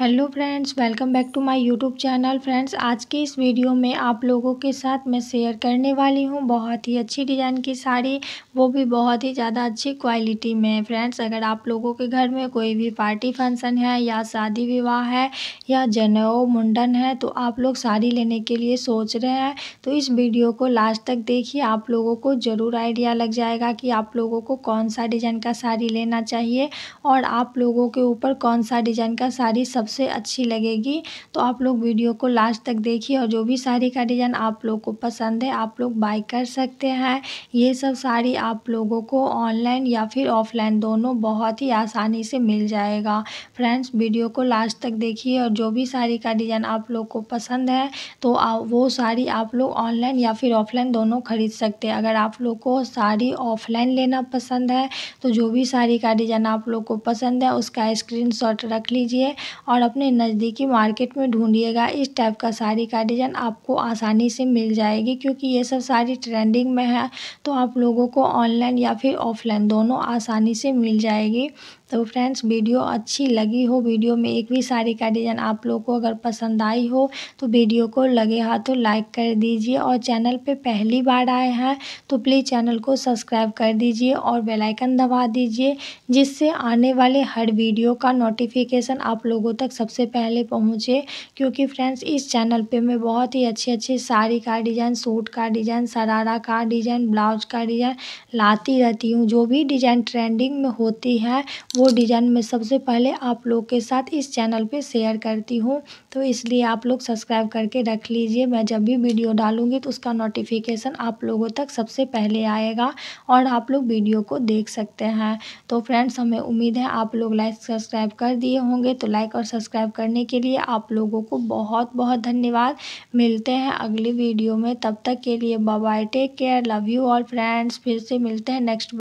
hello friends welcome back to my YouTube channel friends आज के इस वीडियो में आप लोगों के साथ मैं शेयर करने वाली हूँ बहुत ही अच्छी डिज़ाइन की साड़ी वो भी बहुत ही ज़्यादा अच्छी क्वालिटी में फ्रेंड्स अगर आप लोगों के घर में कोई भी पार्टी फंक्शन है या शादी विवाह है या जनेऊ मुंडन है तो आप लोग साड़ी लेने के लिए सोच रहे हैं तो इस वीडियो को लास्ट तक देखिए आप लोगों को ज़रूर आइडिया लग जाएगा कि आप लोगों को कौन सा डिज़ाइन का साड़ी लेना चाहिए और आप लोगों के ऊपर कौन सा डिज़ाइन का साड़ी सब सबसे अच्छी लगेगी तो आप लोग वीडियो को लास्ट तक देखिए और जो भी साड़ी का डिज़ाइन आप लोग को पसंद है आप लोग बाई कर सकते हैं ये सब साड़ी आप लोगों को ऑनलाइन या फिर ऑफलाइन दोनों बहुत ही आसानी से मिल जाएगा फ्रेंड्स वीडियो को लास्ट तक देखिए और जो भी साड़ी का डिज़ाइन आप लोग को पसंद है तो वो साड़ी आप लोग ऑनलाइन या फिर ऑफलाइन दोनों खरीद सकते हैं अगर आप लोग को साड़ी ऑफलाइन लेना पसंद है तो जो भी साड़ी का डिज़ाइन आप लोग को पसंद है उसका स्क्रीन रख लीजिए और और अपने नज़दीकी मार्केट में ढूंढिएगा इस टाइप का साड़ी का डिज़ाइन आपको आसानी से मिल जाएगी क्योंकि ये सब साड़ी ट्रेंडिंग में है तो आप लोगों को ऑनलाइन या फिर ऑफलाइन दोनों आसानी से मिल जाएगी तो फ्रेंड्स वीडियो अच्छी लगी हो वीडियो में एक भी साड़ी का डिज़ाइन आप लोग को अगर पसंद आई हो तो वीडियो को लगे हाथों लाइक कर दीजिए और चैनल पे पहली बार आए हैं तो प्लीज़ चैनल को सब्सक्राइब कर दीजिए और बेलाइकन दबा दीजिए जिससे आने वाले हर वीडियो का नोटिफिकेशन आप लोगों तक सबसे पहले पहुँचे क्योंकि फ्रेंड्स इस चैनल पर मैं बहुत ही अच्छी अच्छी साड़ी का डिज़ाइन सूट का डिज़ाइन सरारा का डिज़ाइन ब्लाउज का डिज़ाइन लाती रहती हूँ जो भी डिज़ाइन ट्रेंडिंग में होती है वो डिज़ाइन मैं सबसे पहले आप लोग के साथ इस चैनल पे शेयर करती हूँ तो इसलिए आप लोग सब्सक्राइब करके रख लीजिए मैं जब भी वीडियो डालूँगी तो उसका नोटिफिकेशन आप लोगों तक सबसे पहले आएगा और आप लोग वीडियो को देख सकते हैं तो फ्रेंड्स हमें उम्मीद है आप लोग लाइक सब्सक्राइब कर दिए होंगे तो लाइक और सब्सक्राइब करने के लिए आप लोगों को बहुत बहुत धन्यवाद मिलते हैं अगली वीडियो में तब तक के लिए bye take care love you all friends फिर से मिलते हैं नेक्स्ट